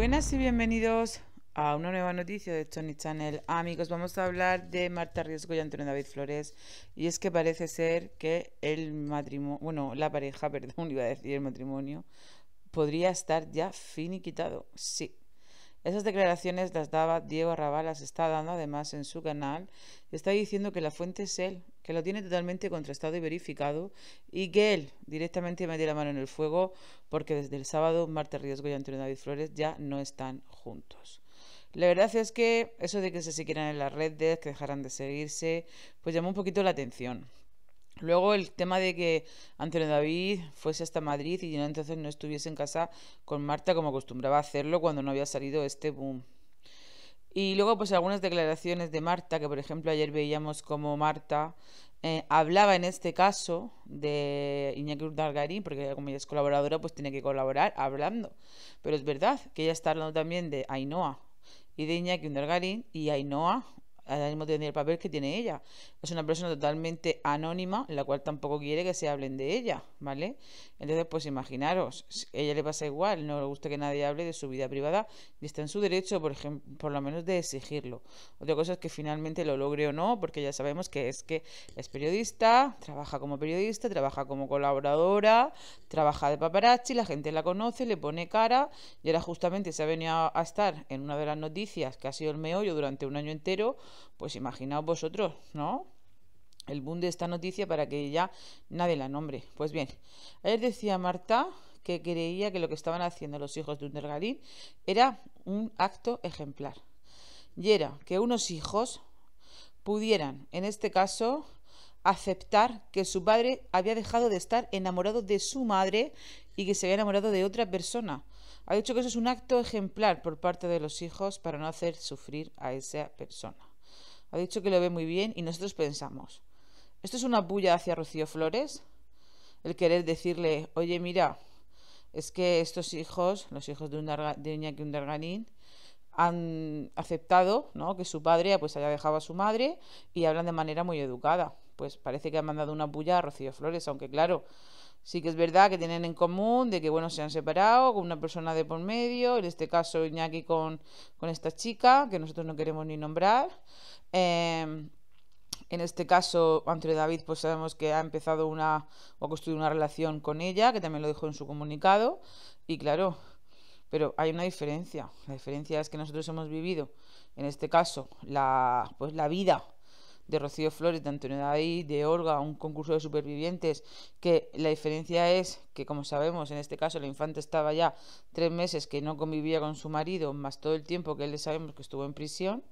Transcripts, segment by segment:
Buenas y bienvenidos a una nueva noticia de Tony Channel. Amigos, vamos a hablar de Marta Riesgo y Antonio David Flores. Y es que parece ser que el matrimonio, bueno, la pareja, perdón, iba a decir el matrimonio, podría estar ya finiquitado. Sí, esas declaraciones las daba Diego Arrabal, las está dando además en su canal. Está diciendo que la fuente es él, que lo tiene totalmente contrastado y verificado y que él directamente metió la mano en el fuego porque desde el sábado Marta Riesgo y Antonio David Flores ya no están juntos. La verdad es que eso de que se siguieran en las redes, que dejaran de seguirse, pues llamó un poquito la atención. Luego el tema de que Antonio David fuese hasta Madrid y entonces no estuviese en casa con Marta como acostumbraba a hacerlo cuando no había salido este boom. Y luego pues algunas declaraciones de Marta, que por ejemplo ayer veíamos como Marta eh, hablaba en este caso de Iñaki Urdangarín, porque como ella es colaboradora pues tiene que colaborar hablando. Pero es verdad que ella está hablando también de Ainhoa y de Iñaki Urdangarín y Ainhoa ahora mismo tiene el papel que tiene ella. Es una persona totalmente anónima, la cual tampoco quiere que se hablen de ella, ¿vale? Entonces, pues imaginaros, a ella le pasa igual, no le gusta que nadie hable de su vida privada y está en su derecho, por ejemplo, por lo menos de exigirlo. Otra cosa es que finalmente lo logre o no, porque ya sabemos que es que es periodista, trabaja como periodista, trabaja como colaboradora, trabaja de paparazzi, la gente la conoce, le pone cara y ahora justamente se ha venido a estar en una de las noticias que ha sido el meollo durante un año entero pues imaginaos vosotros, ¿no? El boom de esta noticia para que ya nadie la nombre. Pues bien, él decía Marta que creía que lo que estaban haciendo los hijos de Undergarín era un acto ejemplar. Y era que unos hijos pudieran, en este caso, aceptar que su padre había dejado de estar enamorado de su madre y que se había enamorado de otra persona. Ha dicho que eso es un acto ejemplar por parte de los hijos para no hacer sufrir a esa persona. Ha dicho que lo ve muy bien y nosotros pensamos, ¿esto es una bulla hacia Rocío Flores? El querer decirle, oye, mira, es que estos hijos, los hijos de, un que un Undarganín, han aceptado ¿no? que su padre pues haya dejado a su madre y hablan de manera muy educada. Pues parece que han mandado una bulla a Rocío Flores, aunque claro, sí que es verdad que tienen en común de que bueno se han separado con una persona de por medio en este caso Iñaki con, con esta chica que nosotros no queremos ni nombrar em, en este caso Antonio David pues sabemos que ha empezado una o ha construido una relación con ella que también lo dijo en su comunicado y claro pero hay una diferencia la diferencia es que nosotros hemos vivido en este caso la pues la vida de Rocío Flores, de Antonio David, de Olga, un concurso de supervivientes, que la diferencia es que, como sabemos, en este caso la infanta estaba ya tres meses que no convivía con su marido, más todo el tiempo que él le sabemos que estuvo en prisión,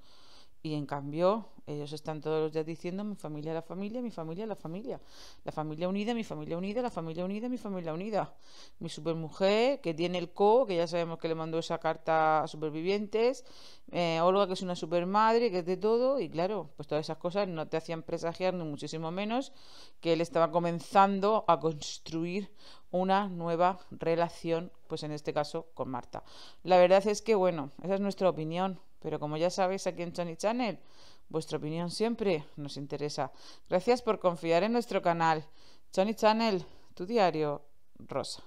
y en cambio, ellos están todos los días diciendo mi familia, la familia, mi familia, la familia. La familia unida, mi familia unida, la familia unida, mi familia unida. Mi supermujer, que tiene el CO, que ya sabemos que le mandó esa carta a supervivientes. Eh, Olga, que es una supermadre, que es de todo. Y claro, pues todas esas cosas no te hacían presagiar, ni muchísimo menos, que él estaba comenzando a construir una nueva relación, pues en este caso con Marta. La verdad es que, bueno, esa es nuestra opinión. Pero como ya sabéis aquí en Chony Channel, vuestra opinión siempre nos interesa. Gracias por confiar en nuestro canal. Chony Channel, tu diario rosa.